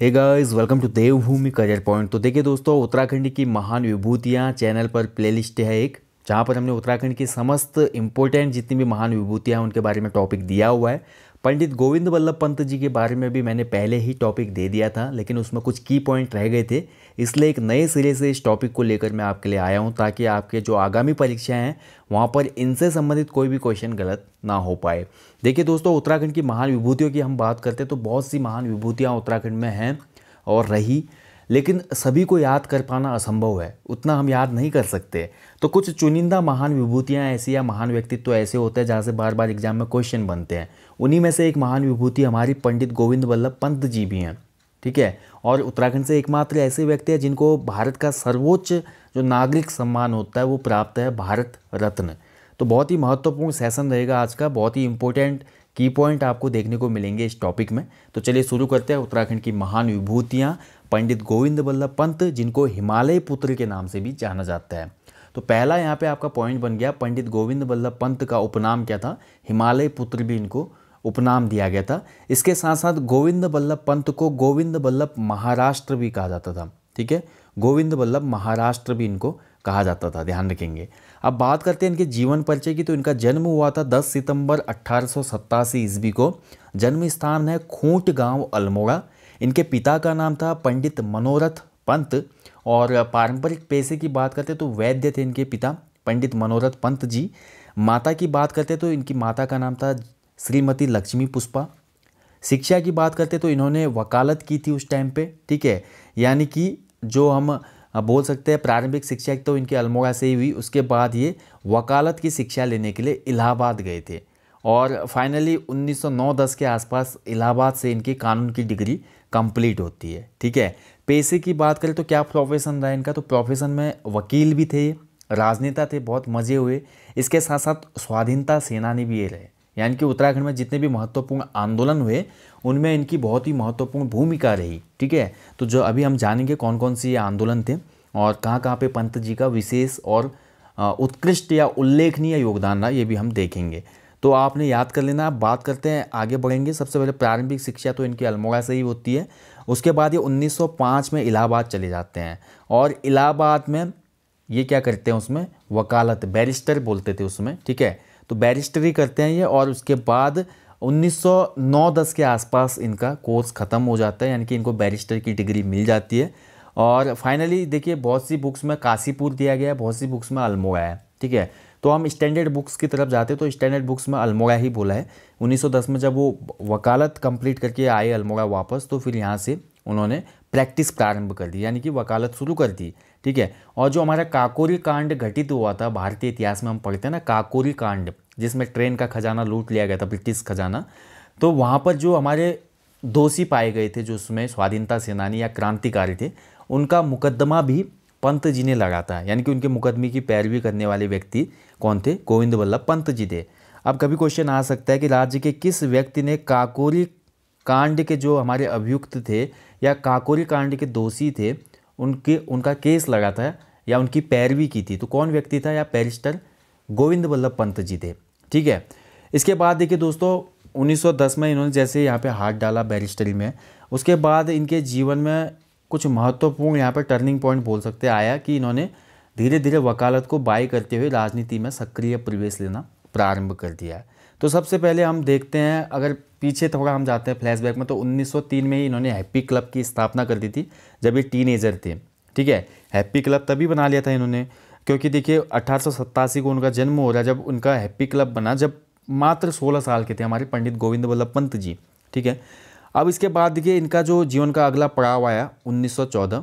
hey guys welcome to Devbhoomi career point तो देखिए दोस्तों उत्तराखंड की महान विभूतियाँ चैनल पर प्लेलिस्ट है एक जहाँ पर हमने उत्तराखंड की समस्त इंपॉर्टेंट जितनी भी महान विभूतियाँ हैं उनके बारे में टॉपिक दिया हुआ है पंडित गोविंद वल्लभ पंत जी के बारे में भी मैंने पहले ही टॉपिक दे दिया था लेकिन उसमें कुछ की पॉइंट रह गए थे इसलिए एक नए सिरे से इस टॉपिक को लेकर मैं आपके लिए आया हूँ ताकि आपके जो आगामी परीक्षाएं हैं वहाँ पर इनसे संबंधित कोई भी क्वेश्चन गलत ना हो पाए देखिए दोस्तों उत्तराखंड की महान विभूतियों की हम बात करते हैं तो बहुत सी महान विभूतियाँ उत्तराखंड में हैं और रही लेकिन सभी को याद कर पाना असंभव है उतना हम याद नहीं कर सकते तो कुछ चुनिंदा महान विभूतियाँ ऐसी या महान व्यक्तित्व तो ऐसे होते हैं जहाँ से बार बार एग्जाम में क्वेश्चन बनते हैं उन्हीं में से एक महान विभूति हमारी पंडित गोविंद वल्लभ पंत जी भी हैं ठीक है और उत्तराखंड से एकमात्र ऐसे व्यक्ति हैं जिनको भारत का सर्वोच्च जो नागरिक सम्मान होता है वो प्राप्त है भारत रत्न तो बहुत ही महत्वपूर्ण सेशन रहेगा आज का बहुत ही इंपॉर्टेंट की पॉइंट आपको देखने को मिलेंगे इस टॉपिक में तो चलिए शुरू करते हैं उत्तराखंड की महान विभूतियाँ पंडित गोविंद बल्लभ पंत जिनको हिमालय पुत्र के नाम से भी जाना जाता है तो पहला यहाँ पे आपका पॉइंट बन गया पंडित गोविंद बल्लभ पंत का उपनाम क्या था हिमालय पुत्र भी इनको उपनाम दिया गया था इसके साथ साथ गोविंद बल्लभ पंत को गोविंद बल्लभ महाराष्ट्र भी कहा जाता था ठीक है गोविंद बल्लभ महाराष्ट्र भी इनको कहा जाता था ध्यान रखेंगे अब बात करते हैं इनके जीवन परिचय की तो इनका जन्म हुआ था 10 सितंबर अट्ठारह ईस्वी को जन्म स्थान है खूंट गांव अल्मोड़ा इनके पिता का नाम था पंडित मनोरथ पंत और पारंपरिक पेशे की बात करते तो वैद्य थे इनके पिता पंडित मनोरथ पंत जी माता की बात करते तो इनकी माता का नाम था श्रीमती लक्ष्मी पुष्पा शिक्षा की बात करते तो इन्होंने वकालत की थी उस टाइम पे ठीक है यानी कि जो हम बोल सकते हैं प्रारंभिक शिक्षा तो इनके अल्मोड़ा से ही हुई उसके बाद ये वकालत की शिक्षा लेने के लिए इलाहाबाद गए थे और फाइनली 1909-10 के आसपास इलाहाबाद से इनकी कानून की डिग्री कंप्लीट होती है ठीक है पेशे की बात करें तो क्या प्रोफेशन रहा इनका तो प्रोफेशन में वकील भी थे राजनेता थे बहुत मजे हुए इसके साथ साथ स्वाधीनता सेनानी भी ये रहे यानी कि उत्तराखंड में जितने भी महत्वपूर्ण आंदोलन हुए उनमें इनकी बहुत ही महत्वपूर्ण भूमिका रही ठीक है तो जो अभी हम जानेंगे कौन कौन से ये आंदोलन थे और कहाँ कहाँ पे पंत जी का विशेष और उत्कृष्ट या उल्लेखनीय योगदान रहा ये भी हम देखेंगे तो आपने याद कर लेना आप बात करते हैं आगे बढ़ेंगे सबसे पहले प्रारंभिक शिक्षा तो इनकी अल्मोड़ा से ही होती है उसके बाद ये 1905 में इलाहाबाद चले जाते हैं और इलाहाबाद में ये क्या करते हैं उसमें वकालत बैरिस्टर बोलते थे उसमें ठीक है तो बैरिस्टरी करते हैं ये और उसके बाद 1909-10 के आसपास इनका कोर्स ख़त्म हो जाता है यानी कि इनको बैरिस्टर की डिग्री मिल जाती है और फाइनली देखिए बहुत सी बुक्स में काशीपुर दिया गया है बहुत सी बुक्स में अल्मोड़ा है ठीक है तो हम स्टैंडर्ड बुक्स की तरफ जाते तो स्टैंडर्ड बुक्स में अल्मोड़ा ही बोला है 1910 में जब वो वकालत कंप्लीट करके आए अल्मोड़ा वापस तो फिर यहाँ से उन्होंने प्रैक्टिस प्रारंभ कर दी यानी कि वकालत शुरू कर दी ठीक है और जो हमारा काकोरी कांड घटित हुआ था भारतीय इतिहास में हम पढ़ते हैं ना काकोरी कांड जिसमें ट्रेन का खजाना लूट लिया गया था ब्रिटिश खजाना तो वहाँ पर जो हमारे दोषी पाए गए थे जो उसमें स्वाधीनता सेनानी या क्रांतिकारी थे उनका मुकदमा भी पंत जी ने लगा था यानी कि उनके मुकदमे की पैरवी करने वाले व्यक्ति कौन थे गोविंद वल्लभ पंत जी थे अब कभी क्वेश्चन आ सकता है कि राज्य के किस व्यक्ति ने काकोरी कांड के जो हमारे अभियुक्त थे या काकोरी कांड के दोषी थे उनके उनका केस लगा था या उनकी पैरवी की थी तो कौन व्यक्ति था या पैरिस्टर गोविंद वल्लभ पंत जी थे ठीक है इसके बाद देखिए दोस्तों 1910 में इन्होंने जैसे यहाँ पे हाथ डाला बैरिस्टरी में उसके बाद इनके जीवन में कुछ महत्वपूर्ण यहाँ पर टर्निंग पॉइंट बोल सकते आया कि इन्होंने धीरे धीरे वकालत को बाई करते हुए राजनीति में सक्रिय प्रवेश लेना प्रारंभ कर दिया है तो सबसे पहले हम देखते हैं अगर पीछे थोड़ा हम जाते हैं फ्लैशबैक में तो 1903 में ही इन्होंने हैप्पी क्लब की स्थापना कर दी थी जब ये टीनेजर थे ठीक है हैप्पी क्लब तभी बना लिया था इन्होंने क्योंकि देखिए अठारह को उनका जन्म हो रहा जब उनका हैप्पी क्लब बना जब मात्र सोलह साल के थे हमारे पंडित गोविंद वल्लभ पंत जी ठीक है अब इसके बाद देखिए इनका जो जीवन का अगला पड़ाव आया 1914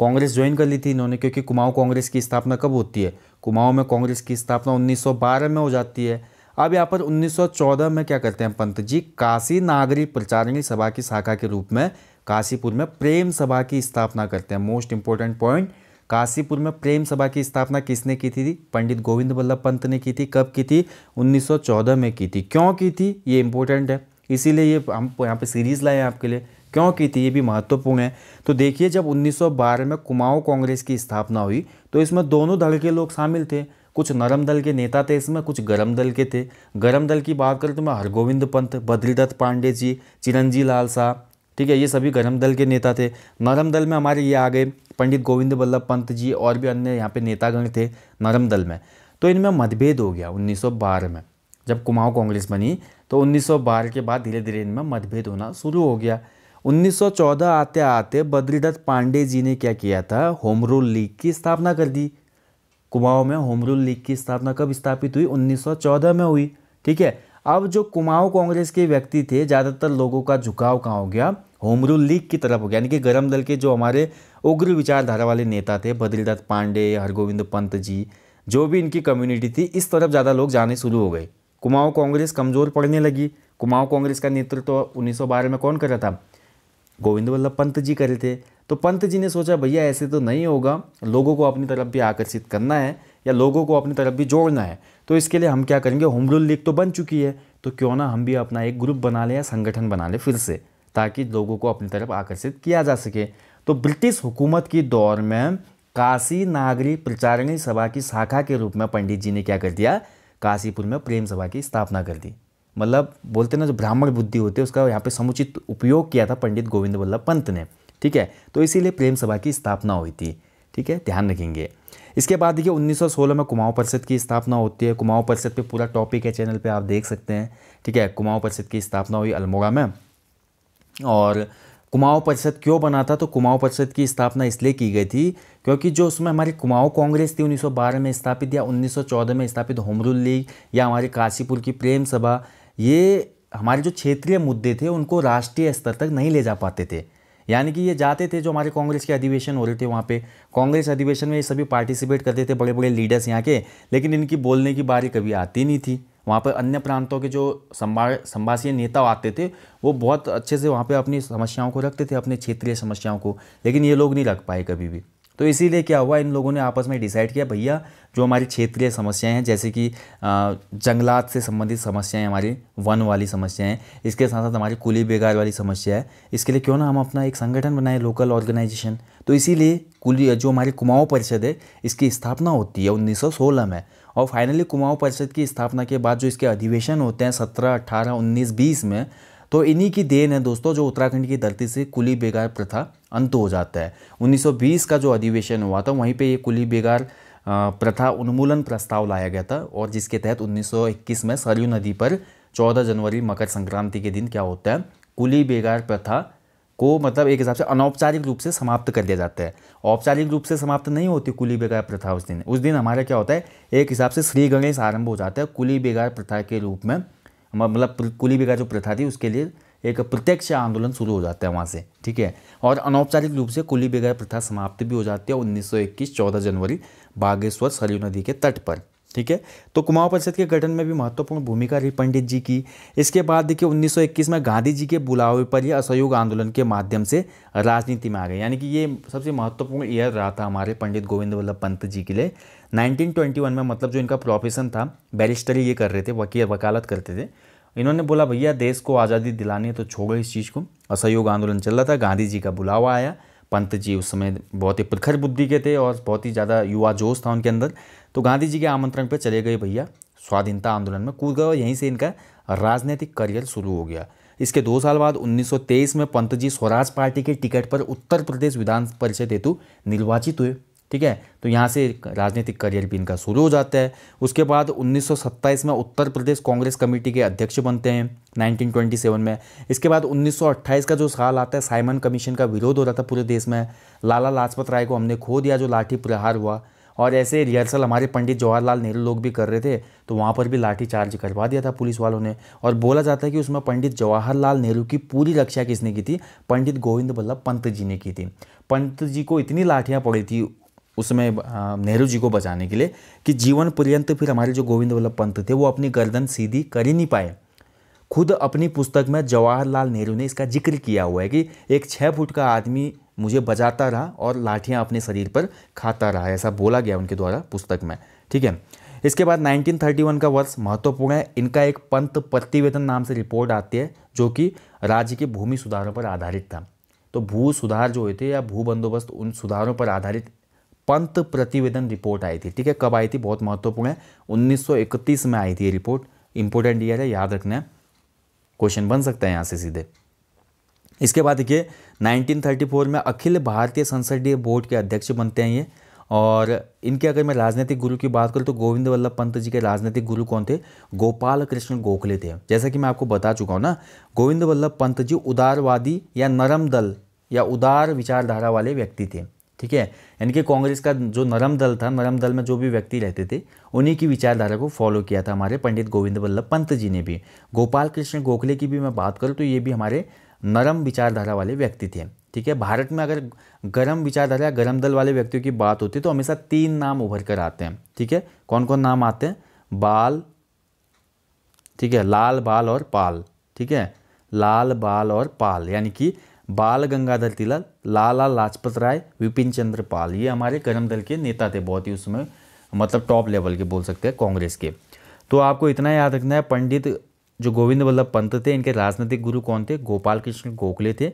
कांग्रेस ज्वाइन कर ली थी इन्होंने क्योंकि कुमाऊं कांग्रेस की स्थापना कब होती है कुमाऊं में कांग्रेस की स्थापना 1912 में हो जाती है अब यहाँ पर 1914 में क्या करते हैं पंत जी काशी नागरी प्रचारणी सभा की शाखा के रूप में काशीपुर में प्रेम सभा की स्थापना करते हैं मोस्ट इंपॉर्टेंट पॉइंट काशीपुर में प्रेम सभा की स्थापना किसने की थी पंडित गोविंद बल्लभ पंत ने की थी कब की थी 1914 में की थी क्यों की थी ये इंपॉर्टेंट है इसीलिए ये हम यहाँ पे सीरीज़ लाए हैं आपके लिए क्यों की थी ये भी महत्वपूर्ण है तो देखिए जब 1912 में कुमाऊं कांग्रेस की स्थापना हुई तो इसमें दोनों दल के लोग शामिल थे कुछ नरम दल के नेता थे इसमें कुछ गरम दल के थे गरम दल की बात करें तो मैं हरगोविंद पंत बद्रीदत्त पांडे जी चिरंजी लाल साह ठीक है ये सभी गरम दल के नेता थे नरम दल में हमारे ये आ गए पंडित गोविंद वल्लभ पंत जी और भी अन्य यहाँ पे नेतागण थे नरम दल में तो इनमें मतभेद हो गया 1912 में जब कुमाऊं कांग्रेस बनी तो 1912 के बाद धीरे धीरे इनमें मतभेद होना शुरू हो गया 1914 आते आते बद्रीदत्त पांडे जी ने क्या किया था होम रूल लीग की स्थापना कर दी कुमाऊं में होम रूल लीग की स्थापना कब स्थापित हुई 1914 में हुई ठीक है अब जो कुमाऊं कांग्रेस के व्यक्ति थे ज़्यादातर लोगों का झुकाव कहाँ हो गया होम रूल लीग की तरफ हो गया यानी कि गर्म दल के जो हमारे उग्र विचारधारा वाले नेता थे बद्रीदत्त पांडे हरगोविंद पंत जी जो भी इनकी कम्युनिटी थी इस तरफ ज़्यादा लोग जाने शुरू हो गए कुमाऊं कांग्रेस कमज़ोर पड़ने लगी कुमाऊं कांग्रेस का नेतृत्व तो 1912 में कौन कर रहा था गोविंद वल्लभ पंत जी करे थे तो पंत जी ने सोचा भैया ऐसे तो नहीं होगा लोगों को अपनी तरफ भी आकर्षित करना है या लोगों को अपनी तरफ भी जोड़ना है तो इसके लिए हम क्या करेंगे होम रूल लीग तो बन चुकी है तो क्यों ना हम भी अपना एक ग्रुप बना लें या संगठन बना लें फिर से ताकि लोगों को अपनी तरफ आकर्षित किया जा सके तो ब्रिटिश हुकूमत की दौर में काशी नागरी प्रचारणी सभा की शाखा के रूप में पंडित जी ने क्या कर दिया काशीपुर में प्रेम सभा की स्थापना कर दी मतलब बोलते ना जो ब्राह्मण बुद्धि होती है उसका यहाँ पे समुचित उपयोग किया था पंडित गोविंद वल्लभ पंत ने ठीक है तो इसीलिए प्रेम सभा की स्थापना हुई थी ठीक है ध्यान रखेंगे इसके बाद देखिए 1916 में कुमाऊं परिषद की स्थापना होती है कुमाऊं परिषद पे पूरा टॉपिक है चैनल पे आप देख सकते हैं ठीक है कुमाऊं परिषद की स्थापना हुई अल्मोड़ा में और कुमाऊं परिषद क्यों बना था तो कुमाऊं परिषद की स्थापना इसलिए की गई थी क्योंकि जो उसमें हमारी कुमाऊं कांग्रेस थी 1912 में स्थापित या 1914 में स्थापित होमरुल लीग या हमारी काशीपुर की प्रेम सभा ये हमारे जो क्षेत्रीय मुद्दे थे उनको राष्ट्रीय स्तर तक नहीं ले जा पाते थे यानी कि ये जाते थे जो हमारे कांग्रेस के अधिवेशन हो रहे थे वहाँ पे कांग्रेस अधिवेशन में ये सभी पार्टिसिपेट करते थे बड़े बड़े लीडर्स यहाँ के लेकिन इनकी बोलने की बारी कभी आती नहीं थी वहाँ पर अन्य प्रांतों के जो संभा संभाषीय नेता आते थे वो बहुत अच्छे से वहाँ पर अपनी समस्याओं को रखते थे अपने क्षेत्रीय समस्याओं को लेकिन ये लोग नहीं रख पाए कभी भी तो इसीलिए क्या हुआ इन लोगों ने आपस में डिसाइड किया भैया जो हमारी क्षेत्रीय समस्याएं हैं जैसे कि जंगलात से संबंधित समस्याएं हमारी वन वाली समस्याएं हैं इसके साथ साथ हमारी कुली बेगार वाली समस्या है इसके लिए क्यों ना हम अपना एक संगठन बनाए लोकल ऑर्गेनाइजेशन तो इसीलिए कुली जो हमारी कुमाऊँ परिषद है इसकी स्थापना होती है उन्नीस में और फाइनली कुमाऊँ परिषद की स्थापना के बाद जो इसके अधिवेशन होते हैं सत्रह अट्ठारह उन्नीस बीस में तो इन्हीं की देन है दोस्तों जो उत्तराखंड की धरती से कुली बेगार प्रथा अंत हो जाता है 1920 का जो अधिवेशन हुआ था वहीं पे ये कुली बेगार प्रथा उन्मूलन प्रस्ताव लाया गया था और जिसके तहत 1921 में सरयू नदी पर 14 जनवरी मकर संक्रांति के दिन क्या होता है कुली बेगार प्रथा को मतलब एक हिसाब से अनौपचारिक रूप से समाप्त कर दिया जाता है औपचारिक रूप से समाप्त नहीं होती कुली बेगार प्रथा उस दिन उस दिन हमारा क्या होता है एक हिसाब से श्री गणेश आरंभ हो जाता है कुली बेगार प्रथा के रूप में मतलब कुली बेगार जो प्रथा थी उसके लिए एक प्रत्यक्ष आंदोलन शुरू हो जाता है वहाँ से ठीक है और अनौपचारिक रूप से कुली बेगार प्रथा समाप्त भी हो जाती है उन्नीस सौ इक्कीस चौदह जनवरी बागेश्वर सरयू नदी के तट पर ठीक है तो कुमाऊं परिषद के गठन में भी महत्वपूर्ण भूमिका रही पंडित जी की इसके बाद देखिए 1921 में गांधी जी के बुलावे पर ही असहयोग आंदोलन के माध्यम से राजनीति में आ गए यानी कि ये सबसे महत्वपूर्ण ईयर रहा था हमारे पंडित गोविंद वल्लभ पंत जी के लिए 1921 में मतलब जो इनका प्रोफेशन था बैरिस्टरी ये कर रहे थे वकील वकालत करते थे इन्होंने बोला भैया देश को आज़ादी दिलानी है तो छोड़ो इस चीज़ को असहयोग आंदोलन चल रहा था गांधी जी का बुलावा आया पंत जी उस समय बहुत ही प्रखर बुद्धि के थे और बहुत ही ज़्यादा युवा जोश था उनके अंदर तो गांधी जी के आमंत्रण पर चले गए भैया स्वाधीनता आंदोलन में कूद गए यहीं से इनका राजनीतिक करियर शुरू हो गया इसके दो साल बाद 1923 में पंतजी स्वराज पार्टी के टिकट पर उत्तर प्रदेश विधान परिषद हेतु निर्वाचित हुए ठीक है तो यहाँ से राजनीतिक करियर भी इनका शुरू हो जाता है उसके बाद 1927 में उत्तर प्रदेश कांग्रेस कमेटी के अध्यक्ष बनते हैं 1927 में इसके बाद 1928 का जो साल आता है साइमन कमीशन का विरोध हो रहा था पूरे देश में लाला लाजपत राय को हमने खो दिया जो लाठी प्रहार हुआ और ऐसे रिहर्सल हमारे पंडित जवाहरलाल नेहरू लोग भी कर रहे थे तो वहाँ पर भी लाठी चार्ज करवा दिया था पुलिस वालों ने और बोला जाता है कि उसमें पंडित जवाहरलाल नेहरू की पूरी रक्षा किसने की थी पंडित गोविंद वल्लभ पंत जी ने की थी पंत जी को इतनी लाठियाँ पड़ी थी उसमें नेहरू जी को बचाने के लिए कि जीवन पर्यंत फिर हमारे जो गोविंद वल्लभ पंत थे वो अपनी गर्दन सीधी कर ही नहीं पाए खुद अपनी पुस्तक में जवाहरलाल नेहरू ने इसका जिक्र किया हुआ है कि एक छः फुट का आदमी मुझे बजाता रहा और लाठियाँ अपने शरीर पर खाता रहा ऐसा बोला गया उनके द्वारा पुस्तक में ठीक है इसके बाद 1931 का वर्ष महत्वपूर्ण है इनका एक पंत प्रतिवेदन नाम से रिपोर्ट आती है जो कि राज्य के भूमि सुधारों पर आधारित था तो भू सुधार जो हुए थे या भू बंदोबस्त उन सुधारों पर आधारित पंत प्रतिवेदन रिपोर्ट आई थी ठीक है कब आई थी बहुत महत्वपूर्ण है उन्नीस में आई थी ये रिपोर्ट इंपॉर्टेंट ईयर है याद रखना क्वेश्चन बन सकता है यहाँ से सीधे इसके बाद देखिए 1934 में अखिल भारतीय संसदीय बोर्ड के अध्यक्ष बनते हैं ये और इनके अगर मैं राजनीतिक गुरु की बात करूँ तो गोविंद वल्लभ पंत जी के राजनीतिक गुरु कौन थे गोपाल कृष्ण गोखले थे जैसा कि मैं आपको बता चुका हूँ ना गोविंद वल्लभ पंत जी उदारवादी या नरम दल या उदार विचारधारा वाले व्यक्ति थे ठीक है यानी कि कांग्रेस का जो नरम दल था नरम दल में जो भी व्यक्ति रहते थे उन्हीं की विचारधारा को फॉलो किया था हमारे पंडित गोविंद वल्लभ पंत जी ने भी गोपाल कृष्ण गोखले की भी मैं बात करूँ तो ये भी हमारे नरम विचारधारा वाले व्यक्ति थे ठीक है भारत में अगर गर्म विचारधारा या गर्म दल वाले व्यक्तियों की बात होती है तो हमेशा तीन नाम उभर कर आते हैं ठीक है कौन कौन नाम आते हैं बाल ठीक है लाल बाल और पाल ठीक है लाल बाल और पाल यानी कि बाल गंगाधर तिलक लाला लाजपत राय विपिन चंद्र पाल ये हमारे गरम दल के नेता थे बहुत ही उसमें मतलब टॉप लेवल के बोल सकते हैं कांग्रेस के तो आपको इतना याद रखना है पंडित जो गोविंद वल्लभ पंत थे इनके राजनीतिक गुरु कौन थे गोपाल कृष्ण गोखले थे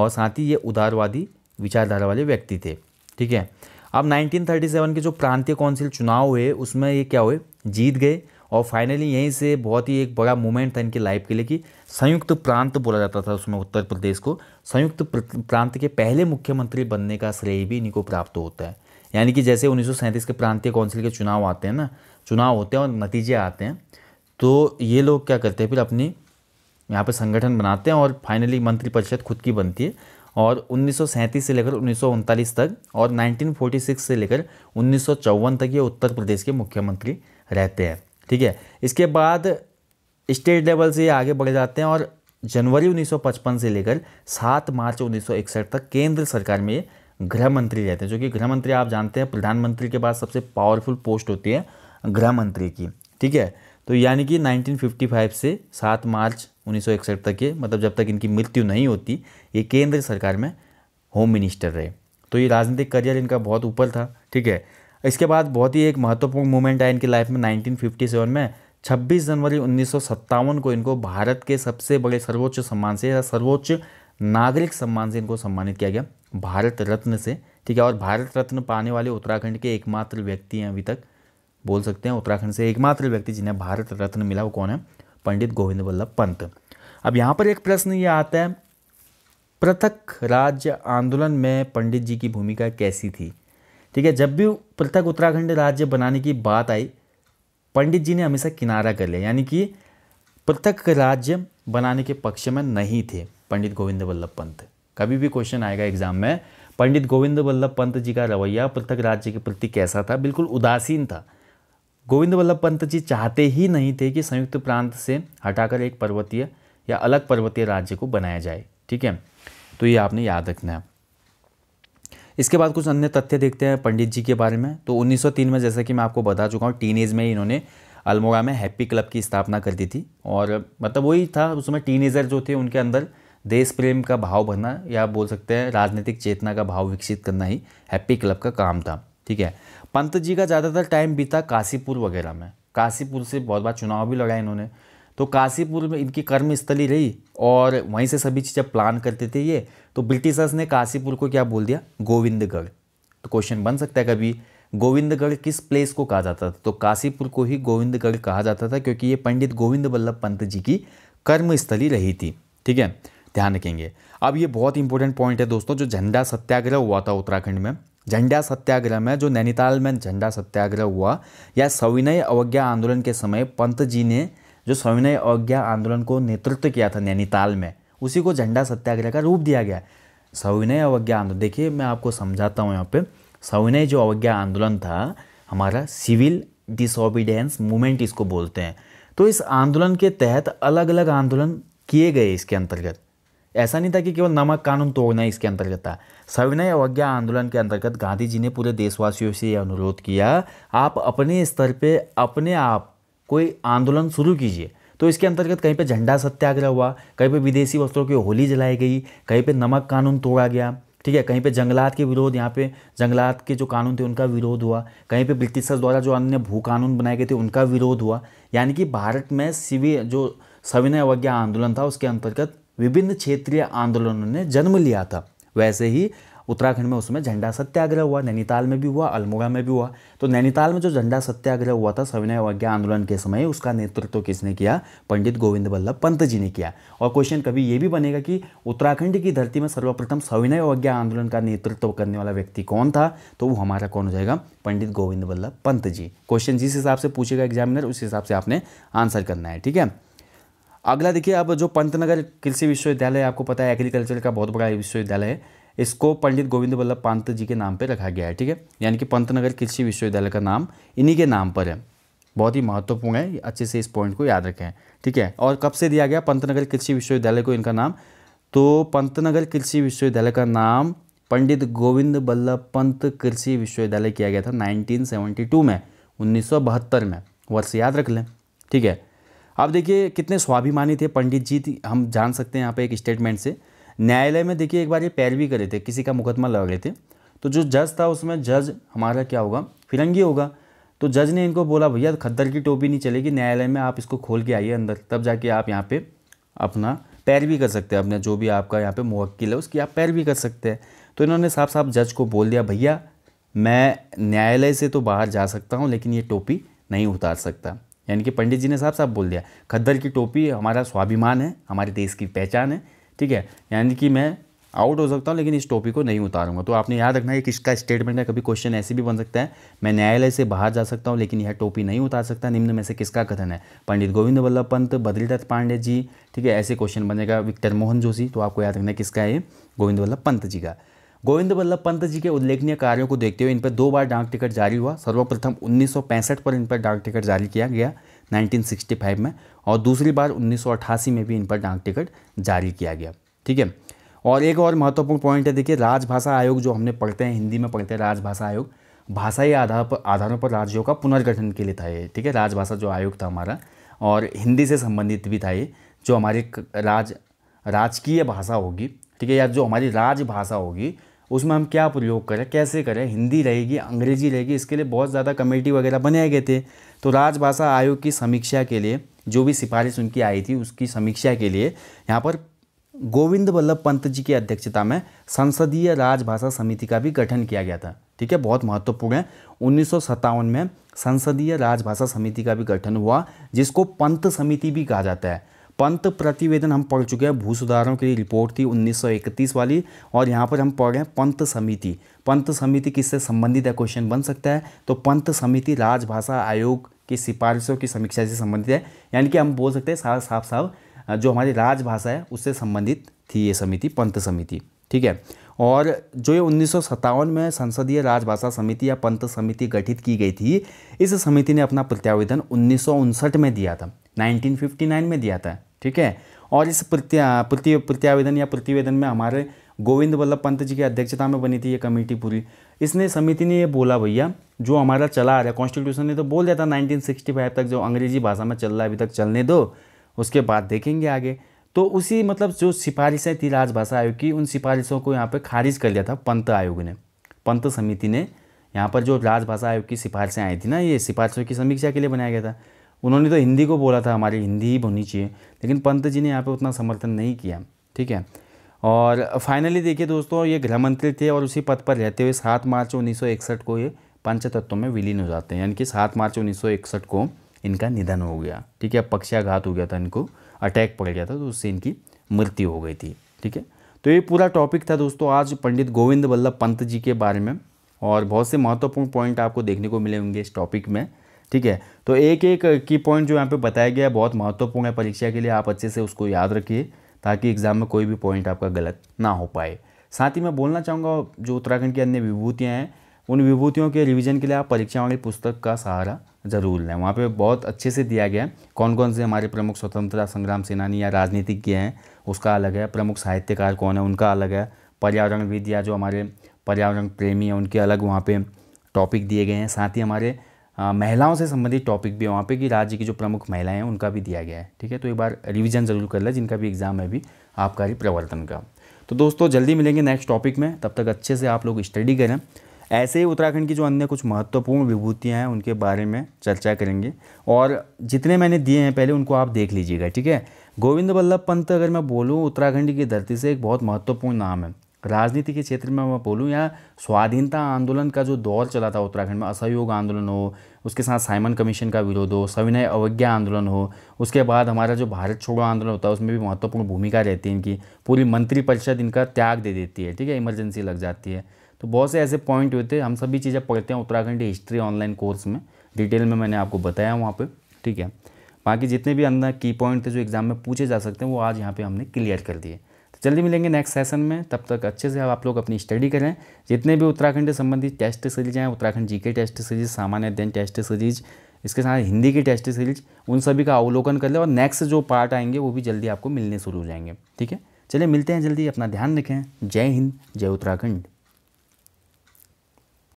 और साथ ही ये उदारवादी विचारधारा वाले व्यक्ति थे ठीक है अब 1937 के जो प्रांतीय काउंसिल चुनाव हुए उसमें ये क्या हुए जीत गए और फाइनली यहीं से बहुत ही एक बड़ा मूवमेंट था इनकी लाइफ के लिए कि संयुक्त प्रांत बोला जाता था उसमें उत्तर प्रदेश को संयुक्त प्रांत के पहले मुख्यमंत्री बनने का श्रेय भी इन्हीं को प्राप्त होता है यानी कि जैसे उन्नीस के प्रांतीय काउंसिल के चुनाव आते हैं ना चुनाव होते हैं और नतीजे आते हैं तो ये लोग क्या करते हैं फिर अपनी यहाँ पर संगठन बनाते हैं और फाइनली मंत्री परिषद खुद की बनती है और उन्नीस से लेकर उन्नीस तक और 1946 से लेकर उन्नीस तक ये उत्तर प्रदेश के मुख्यमंत्री रहते हैं ठीक है इसके बाद स्टेट लेवल से ये आगे बढ़ जाते हैं और जनवरी 1955 से लेकर 7 मार्च 1961 तक केंद्र सरकार में ये गृह मंत्री रहते हैं जो कि गृह मंत्री आप जानते हैं प्रधानमंत्री के बाद सबसे पावरफुल पोस्ट होती है गृह मंत्री की ठीक है तो यानी कि 1955 से 7 मार्च उन्नीस तक के मतलब जब तक इनकी मृत्यु नहीं होती ये केंद्र सरकार में होम मिनिस्टर रहे तो ये राजनीतिक करियर इनका बहुत ऊपर था ठीक है इसके बाद बहुत ही एक महत्वपूर्ण मूवमेंट आया इनकी लाइफ में नाइनटीन में 26 जनवरी उन्नीस को इनको भारत के सबसे बड़े सर्वोच्च सम्मान से या सर्वोच्च नागरिक सम्मान से इनको सम्मानित किया गया भारत रत्न से ठीक है और भारत रत्न पाने वाले उत्तराखंड के एकमात्र व्यक्ति हैं अभी तक बोल सकते हैं उत्तराखंड से एकमात्र व्यक्ति जिन्हें भारत रत्न मिला वो कौन है पंडित गोविंद वल्लभ पंत अब यहाँ पर एक प्रश्न ये आता है पृथक राज्य आंदोलन में पंडित जी की भूमिका कैसी थी ठीक है जब भी पृथक उत्तराखंड राज्य बनाने की बात आई पंडित जी ने हमेशा किनारा कर लिया यानी कि पृथक राज्य बनाने के पक्ष में नहीं थे पंडित गोविंद वल्लभ पंत कभी भी क्वेश्चन आएगा एग्जाम में पंडित गोविंद वल्लभ पंत जी का रवैया पृथक राज्य के प्रति कैसा था बिल्कुल उदासीन था गोविंद वल्लभ पंत जी चाहते ही नहीं थे कि संयुक्त प्रांत से हटाकर एक पर्वतीय या अलग पर्वतीय राज्य को बनाया जाए ठीक है तो ये आपने याद रखना है इसके बाद कुछ अन्य तथ्य देखते हैं पंडित जी के बारे में तो 1903 में जैसा कि मैं आपको बता चुका हूँ टीन में इन्होंने अल्मोड़ा में हैप्पी क्लब की स्थापना कर दी थी और मतलब वही था उसमें टीनेजर जो थे उनके अंदर देश प्रेम का भाव भरना या बोल सकते हैं राजनीतिक चेतना का भाव विकसित करना ही हैप्पी क्लब का काम था ठीक है पंत जी का ज़्यादातर टाइम बीता काशीपुर वगैरह में काशीपुर से बहुत बार चुनाव भी लड़ा इन्होंने तो काशीपुर में इनकी कर्मस्थली रही और वहीं से सभी चीज़ें प्लान करते थे ये तो ब्रिटिशर्स ने काशीपुर को क्या बोल दिया गोविंदगढ़ तो क्वेश्चन बन सकता है कभी गोविंदगढ़ किस प्लेस को कहा जाता था तो काशीपुर को ही गोविंदगढ़ कहा जाता था क्योंकि ये पंडित गोविंद वल्लभ पंत जी की कर्मस्थली रही थी ठीक है ध्यान रखेंगे अब ये बहुत इंपॉर्टेंट पॉइंट है दोस्तों जो झंडा सत्याग्रह हुआ था उत्तराखंड में झंडा सत्याग्रह में जो नैनीताल में झंडा सत्याग्रह हुआ या सविनय अवज्ञा आंदोलन के समय पंत जी ने जो सविनय अवज्ञा आंदोलन को नेतृत्व किया था नैनीताल में उसी को झंडा सत्याग्रह का रूप दिया गया सविनय अवज्ञा आंदोलन देखिए मैं आपको समझाता हूँ यहाँ पे सविनय जो अवज्ञा आंदोलन था हमारा सिविल डिसोबिडेंस मूवमेंट इसको बोलते हैं तो इस आंदोलन के तहत अलग अलग आंदोलन किए गए इसके अंतर्गत ऐसा नहीं था कि केवल नमक कानून तोड़ना इसके अंतर्गत था सविनय अवज्ञा आंदोलन के अंतर्गत गांधी जी ने पूरे देशवासियों से यह अनुरोध किया आप अपने स्तर पे अपने आप कोई आंदोलन शुरू कीजिए तो इसके अंतर्गत कहीं पे झंडा सत्याग्रह हुआ कहीं पे विदेशी वस्त्रों की होली जलाई गई कहीं पे नमक कानून तोड़ा गया ठीक है कहीं पे जंगलात के विरोध यहाँ पे जंगलात के जो कानून थे उनका विरोध हुआ कहीं पे ब्रिटिशर्स द्वारा जो अन्य भू कानून बनाए गए थे उनका विरोध हुआ यानी कि भारत में सिवी जो सविनय अवज्ञा आंदोलन था उसके अंतर्गत विभिन्न क्षेत्रीय आंदोलनों ने जन्म लिया था वैसे ही उत्तराखंड में उसमें झंडा सत्याग्रह हुआ नैनीताल में भी हुआ अल्मोड़ा में भी हुआ तो नैनीताल में जो झंडा सत्याग्रह हुआ था सविनय अवज्ञा आंदोलन के समय उसका नेतृत्व तो किसने किया पंडित गोविंद वल्लभ पंत जी ने किया और क्वेश्चन कभी ये भी बनेगा कि उत्तराखंड की धरती में सर्वप्रथम सविनय अवज्ञा आंदोलन का नेतृत्व तो करने वाला व्यक्ति कौन था तो वो हमारा कौन हो जाएगा पंडित गोविंद वल्लभ पंत जी क्वेश्चन जिस हिसाब से पूछेगा एग्जामिनर उस हिसाब से आपने आंसर करना है ठीक है अगला देखिए अब जो पंतनगर कृषि विश्वविद्यालय आपको पता है एग्रीकल्चर का बहुत बड़ा विश्वविद्यालय है इसको पंडित गोविंद वल्लभ पंत जी के नाम पर रखा गया है ठीक है यानी कि पंतनगर कृषि विश्वविद्यालय का नाम इन्हीं के नाम पर है बहुत ही महत्वपूर्ण है अच्छे से इस पॉइंट को याद रखें ठीक है और कब से दिया गया पंतनगर कृषि विश्वविद्यालय को इनका नाम तो पंतनगर कृषि विश्वविद्यालय का नाम पंडित गोविंद बल्लभ पंत कृषि विश्वविद्यालय किया गया था 1972 में 1972 में वर्ष याद रख लें ठीक है आप देखिए कितने स्वाभिमानी थे पंडित जी हम जान सकते हैं यहाँ पे एक स्टेटमेंट से न्यायालय में देखिए एक बार ये पैरवी करे थे किसी का मुकदमा लगा रहे थे तो जो जज था उसमें जज हमारा क्या होगा फिरंगी होगा तो जज ने इनको बोला भैया खद्दर की टोपी नहीं चलेगी न्यायालय में आप इसको खोल के आइए अंदर तब जाके आप यहाँ पे अपना पैरवी कर सकते हैं अपने जो भी आपका यहाँ पे मुवक्किल है उसकी आप पैरवी कर सकते हैं तो इन्होंने साफ साफ जज को बोल दिया भैया मैं न्यायालय से तो बाहर जा सकता हूँ लेकिन ये टोपी नहीं उतार सकता यानी कि पंडित जी ने साफ साफ बोल दिया खद्दर की टोपी हमारा स्वाभिमान है हमारे देश की पहचान है ठीक है यानी कि मैं आउट हो सकता हूँ लेकिन इस टॉपिक को नहीं उतारूंगा तो आपने याद रखना है कि इसका स्टेटमेंट है कभी क्वेश्चन ऐसे भी बन सकता है मैं न्यायालय से बाहर जा सकता हूँ लेकिन यह टोपी नहीं उतार सकता निम्न में से किसका कथन है पंडित गोविंद वल्लभ पंत बद्रीनाथ पांडे जी ठीक है ऐसे क्वेश्चन बनेगा विक्टर मोहन जोशी तो आपको याद रखना है किसका है गोविंद वल्लभ पंत जी का गोविंद वल्लभ पंत जी के उल्लेखनीय कार्यों को देखते हुए इन पर दो बार डाक टिकट जारी हुआ सर्वप्रथम 1965 पर इन पर डाक टिकट जारी किया गया 1965 में और दूसरी बार 1988 में भी इन पर डाक टिकट जारी किया गया ठीक है और एक और महत्वपूर्ण पॉइंट है देखिए राजभाषा आयोग जो हमने पढ़ते हैं हिंदी में पढ़ते हैं राजभाषा आयोग भाषाई आधार पर आधारों पर राज्यों का पुनर्गठन के लिए था ये ठीक है राजभाषा जो आयोग था हमारा और हिंदी से संबंधित भी था ये जो हमारी राज राजकीय भाषा होगी ठीक है या जो हमारी राजभाषा होगी उसमें हम क्या प्रयोग करें कैसे करें हिंदी रहेगी अंग्रेजी रहेगी इसके लिए बहुत ज़्यादा कमेटी वगैरह बनाए गए थे तो राजभाषा आयोग की समीक्षा के लिए जो भी सिफारिश उनकी आई थी उसकी समीक्षा के लिए यहाँ पर गोविंद वल्लभ पंत जी की अध्यक्षता में संसदीय राजभाषा समिति का भी गठन किया गया था ठीक है बहुत महत्वपूर्ण है उन्नीस में संसदीय राजभाषा समिति का भी गठन हुआ जिसको पंत समिति भी कहा जाता है पंत प्रतिवेदन हम पढ़ चुके हैं भू सुधारों के लिए रिपोर्ट थी 1931 वाली और यहाँ पर हम पढ़ रहे हैं पंत समिति पंत समिति किससे संबंधित है क्वेश्चन बन सकता है तो पंत समिति राजभाषा आयोग की सिफारिशों की समीक्षा से संबंधित है यानी कि हम बोल सकते हैं साफ साफ साफ जो हमारी राजभाषा है उससे संबंधित थी ये समिति पंत समिति ठीक है और जो ये उन्नीस में संसदीय राजभाषा समिति या पंत समिति गठित की गई थी इस समिति ने अपना प्रत्यावेदन उन्नीस में दिया था 1959 में दिया था ठीक है और इस प्रत्या प्रति प्रत्यावेदन या प्रतिवेदन में हमारे गोविंद वल्लभ पंत जी की अध्यक्षता में बनी थी ये कमेटी पूरी इसने समिति ने ये बोला भैया जो हमारा चला आ रहा है कॉन्स्टिट्यूशन ने तो बोल दिया था 1965 तक जो अंग्रेजी भाषा में चल रहा है अभी तक चलने दो उसके बाद देखेंगे आगे तो उसी मतलब जो सिफारिशें थी राजभाषा आयोग की उन सिफारिशों को यहाँ पर खारिज कर दिया था पंत आयोग ने पंत समिति ने यहाँ पर जो राजभाषा आयोग की सिफारिशें आई थी ना ये सिफारिशों की समीक्षा के लिए बनाया गया था उन्होंने तो हिंदी को बोला था हमारी हिंदी ही होनी चाहिए लेकिन पंत जी ने यहाँ पर उतना समर्थन नहीं किया ठीक है और फाइनली देखिए दोस्तों ये गृह मंत्री थे और उसी पद पर रहते हुए सात मार्च उन्नीस को ये पंचतत्व में विलीन हो जाते हैं यानी कि सात मार्च उन्नीस को इनका निधन हो गया ठीक है पक्षाघात हो गया था इनको अटैक पड़ गया था तो उससे इनकी मृत्यु हो गई थी ठीक है तो ये पूरा टॉपिक था दोस्तों आज पंडित गोविंद वल्लभ पंत जी के बारे में और बहुत से महत्वपूर्ण पॉइंट आपको देखने को मिले होंगे इस टॉपिक में ठीक है तो एक एक की uh, पॉइंट जो यहाँ पे बताया गया है बहुत महत्वपूर्ण है परीक्षा के लिए आप अच्छे से उसको याद रखिए ताकि एग्ज़ाम में कोई भी पॉइंट आपका गलत ना हो पाए साथ ही मैं बोलना चाहूँगा जो उत्तराखंड की अन्य विभूतियाँ हैं उन विभूतियों के रिविज़न के लिए आप परीक्षा वाली पुस्तक का सहारा ज़रूर लें वहाँ पे बहुत अच्छे से दिया गया है कौन कौन से हमारे प्रमुख स्वतंत्रता संग्राम सेनानी या राजनीतिज्ञ हैं उसका अलग है प्रमुख साहित्यकार कौन है उनका अलग है पर्यावरणविद या जो हमारे पर्यावरण प्रेमी हैं उनके अलग वहाँ पे टॉपिक दिए गए हैं साथ ही हमारे महिलाओं से संबंधित टॉपिक भी है वहाँ पे कि राज्य की जो प्रमुख महिलाएं हैं उनका भी दिया गया है ठीक है तो एक बार रिवीजन जरूर कर लें जिनका भी एग्जाम है अभी आपकारी प्रवर्तन का तो दोस्तों जल्दी मिलेंगे नेक्स्ट टॉपिक में तब तक अच्छे से आप लोग स्टडी करें ऐसे ही उत्तराखंड की जो अन्य कुछ महत्वपूर्ण विभूतियाँ हैं उनके बारे में चर्चा करेंगे और जितने मैंने दिए हैं पहले उनको आप देख लीजिएगा ठीक है गोविंद वल्लभ पंत अगर मैं बोलूँ उत्तराखंड की धरती से एक बहुत महत्वपूर्ण नाम है राजनीति के क्षेत्र में मैं बोलूँ या स्वाधीनता आंदोलन का जो दौर चला था उत्तराखंड में असहयोग आंदोलन हो उसके साथ साइमन कमीशन का विरोध हो सविनय अवज्ञा आंदोलन हो उसके बाद हमारा जो भारत छोड़ो आंदोलन होता है उसमें भी महत्वपूर्ण भूमिका रहती है इनकी पूरी मंत्रिपरिषद इनका त्याग दे देती है ठीक है इमरजेंसी लग जाती है तो बहुत से ऐसे पॉइंट होते हैं हम सभी चीज़ें पढ़ते हैं उत्तराखंड हिस्ट्री ऑनलाइन कोर्स में डिटेल में मैंने आपको बताया वहाँ पर ठीक है बाकी जितने भी अंदर की पॉइंट थे जो एग्ज़ाम में पूछे जा सकते हैं वो आज यहाँ पर हमने क्लियर कर दिए जल्दी मिलेंगे नेक्स्ट सेशन में तब तक अच्छे से आप लोग अपनी स्टडी करें जितने भी उत्तराखंड से संबंधित टेस्ट सीरीज हैं उत्तराखंड जीके टेस्ट सीरीज सामान्य अध्ययन टेस्ट सीरीज इसके साथ हिंदी की टेस्ट सीरीज उन सभी का अवलोकन कर लें और नेक्स्ट जो पार्ट आएंगे वो भी जल्दी आपको मिलने शुरू हो जाएंगे ठीक है चलिए मिलते हैं जल्दी अपना ध्यान रखें जय हिंद जय उत्तराखंड